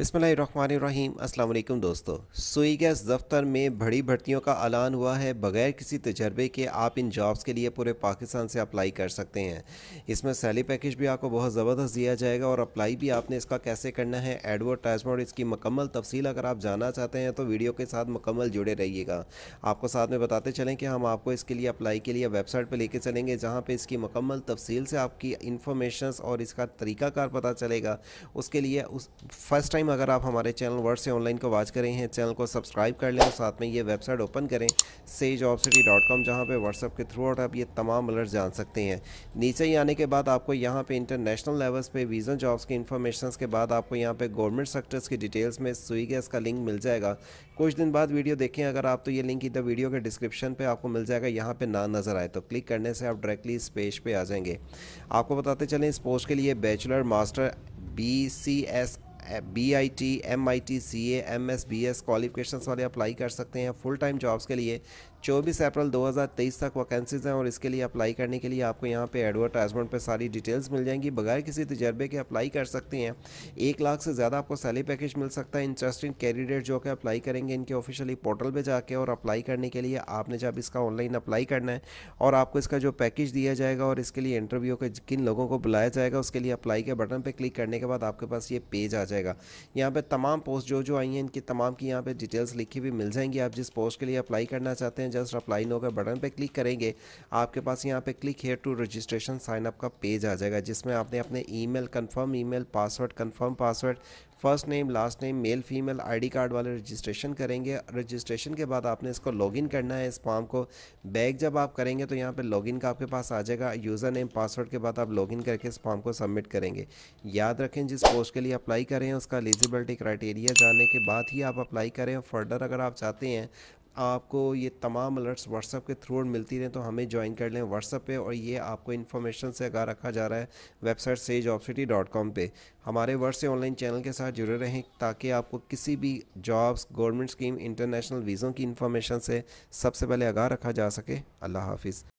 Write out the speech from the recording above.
अस्सलाम अल्लाम दोस्तों सुई गैस दफ्तर में बड़ी भर्तियों का ऐलान हुआ है बगैर किसी तजर्बे के आप इन जॉब्स के लिए पूरे पाकिस्तान से अप्लाई कर सकते हैं इसमें सैली पैकेज भी आपको बहुत ज़बरदस्त दिया जाएगा और अप्लाई भी आपने इसका कैसे करना है एडवर्टाइजमेंट इसकी मकम्मल तफसील अगर आप जाना चाहते हैं तो वीडियो के साथ मुकम्मल जुड़े रहिएगा आपको साथ में बताते चलें कि हम आपको इसके लिए अप्लाई के लिए वेबसाइट पर लेके चलेंगे जहाँ पर इसकी मकम्मल तफसील से आपकी इन्फॉर्मेशन और इसका तरीक़ाकार पता चलेगा उसके लिए उस फर्स्ट टाइम टाइम अगर आप हमारे चैनल वर्ड से ऑनलाइन को वॉच करें हैं चैनल को सब्सक्राइब कर लें और साथ में ये वेबसाइट ओपन करें sage of city dot com जहाँ पर व्हाट्सअप के थ्रू आउट आप ये तमाम अलर्ट जान सकते हैं नीचे ही आने के बाद आपको यहाँ पर इंटरनेशनल लेवल्स पर वीजा जॉब्स की इन्फॉर्मेशन के बाद आपको यहाँ पर गवर्नमेंट सेक्टर्स की डिटेल्स में सुई गैस का लिंक मिल जाएगा कुछ दिन बाद वीडियो देखें अगर आप तो ये लिंक इधर वीडियो के डिस्क्रिप्शन पर आपको मिल जाएगा यहाँ पे ना नज़र आए तो क्लिक करने से आप डायरेक्टली इस पेज पर आ जाएंगे आपको बताते चलें इस पोस्ट के लिए bachelor master B C S B I T M I T C M S B S qualification वाले अप्लाई कर सकते हैं फुल टाइम जॉब्स के लिए 24 अप्रैल 2023 तक वैकेंसीज हैं और इसके लिए अप्लाई करने के लिए आपको यहाँ पे एडवर्टाइजमेंट पे सारी डिटेल्स मिल जाएंगी बगैर किसी तजर्बे के अप्लाई कर सकते हैं एक लाख से ज़्यादा आपको सैलरी पैकेज मिल सकता है इंटरेस्टिंग कैंडिडेट जो कि अप्लाई करेंगे इनके ऑफिशियली पोर्टल पर जाके और अप्लाई करने के लिए आपने जब इसका ऑनलाइन अप्लाई करना है और आपको इसका जो पैकेज दिया जाएगा और इसके लिए इंटरव्यू के किन लोगों को बुलाया जाएगा उसके लिए अप्लाई के बटन पर क्लिक करने के बाद आपके पास ये पेज आ जाएगा यहाँ पर तमाम पोस्ट जो जो आई हैं इनकी तमाम की यहाँ पर डिटेल्स लिखी हुई मिल जाएंगी आप जिस पोस्ट के लिए अप्लाई करना चाहते हैं जस्ट अप्लाई नो का बटन पर क्लिक करेंगे आपके पास यहाँ पर click here to registration signup का पेज आ जाएगा जिसमें आपने अपने email confirm email password confirm password first name last name male female ID card वाले रजिस्ट्रेशन करेंगे रजिस्ट्रेशन के बाद आपने इसको लॉगिन करना है इस फॉर्म को बैग जब आप करेंगे तो यहाँ पे लॉगिन का आपके पास आ जाएगा यूज़र नेम पासवर्ड के बाद आप लॉगिन करके इस फॉर्म को सबमिट करेंगे याद रखें जिस पोस्ट के लिए अप्लाई करें उसका एलिजिबिलिटी क्राइटेरिया जानने के बाद ही आप अप्लाई करें फर्दर अगर आप चाहते हैं आपको ये तमाम अलर्ट्स व्हाट्सअप के थ्रू मिलती रहें तो हमें ज्वाइन कर लें व्हाट्सअप पे और ये आपको इन्फॉर्मेशन से आगा रखा जा रहा है website sage of city dot com पर हमारे वर्ष से ऑनलाइन चैनल के साथ जुड़े रहें ताकि आपको किसी भी जॉब्स गवर्नमेंट स्कीम इंटरनेशनल वीज़ों की इन्फॉर्मेशन से सबसे पहले आगा रखा जा सके अल्लाह हाफिज़